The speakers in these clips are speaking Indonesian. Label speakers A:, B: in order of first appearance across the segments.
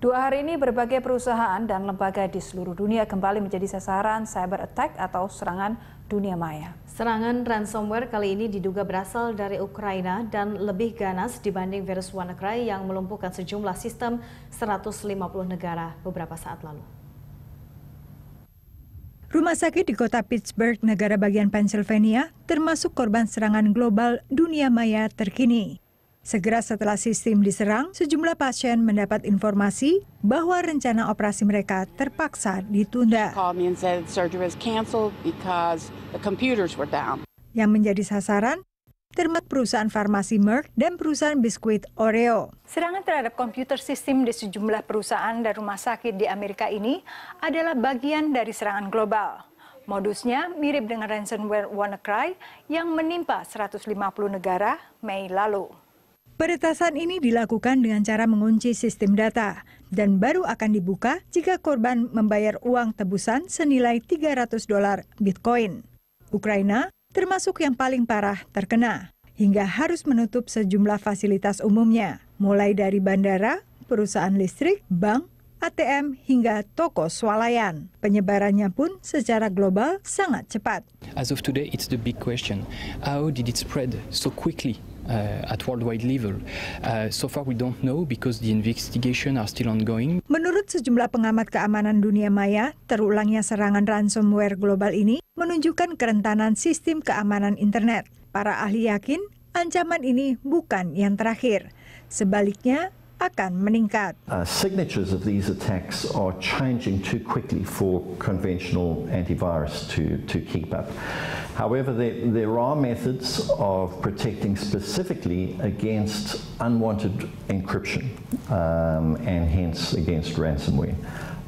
A: Dua hari ini berbagai perusahaan dan lembaga di seluruh dunia kembali menjadi sasaran cyber attack atau serangan dunia maya. Serangan ransomware kali ini diduga berasal dari Ukraina dan lebih ganas dibanding virus WannaCry yang melumpuhkan sejumlah sistem 150 negara beberapa saat lalu. Rumah sakit di kota Pittsburgh, negara bagian Pennsylvania, termasuk korban serangan global dunia maya terkini. Segera setelah sistem diserang, sejumlah pasien mendapat informasi bahwa rencana operasi mereka terpaksa ditunda. Yang menjadi sasaran termat perusahaan farmasi Merck dan perusahaan biskuit Oreo. Serangan terhadap komputer sistem di sejumlah perusahaan dan rumah sakit di Amerika ini adalah bagian dari serangan global. Modusnya mirip dengan ransomware WannaCry yang menimpa 150 negara Mei lalu. Peretasan ini dilakukan dengan cara mengunci sistem data dan baru akan dibuka jika korban membayar uang tebusan senilai 300 dolar Bitcoin. Ukraina termasuk yang paling parah terkena, hingga harus menutup sejumlah fasilitas umumnya, mulai dari bandara, perusahaan listrik, bank, ATM hingga toko swalayan. Penyebarannya pun secara global sangat cepat. As of today, it's the big question. How did it spread so quickly? Menurut sejumlah pengamat keamanan dunia maya, terulangnya serangan ransomware global ini menunjukkan kerentanan sistem keamanan internet. Para ahli yakin ancaman ini bukan yang terakhir. Sebaliknya, akan meningkat.
B: Uh, signatures of these attacks are changing too quickly for conventional antivirus to, to keep up. However, there, there are methods of protecting specifically against unwanted encryption um, and hence against ransomware.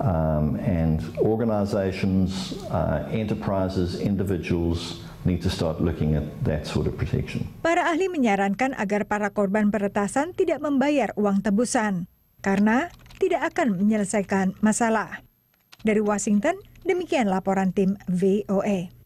B: Um, and organizations, uh, enterprises, individuals, need to start looking at that sort of protection.
A: Para ahli menyarankan agar para korban peretasan tidak membayar uang tebusan karena tidak akan menyelesaikan masalah. Dari Washington, demikian laporan tim VOA. E.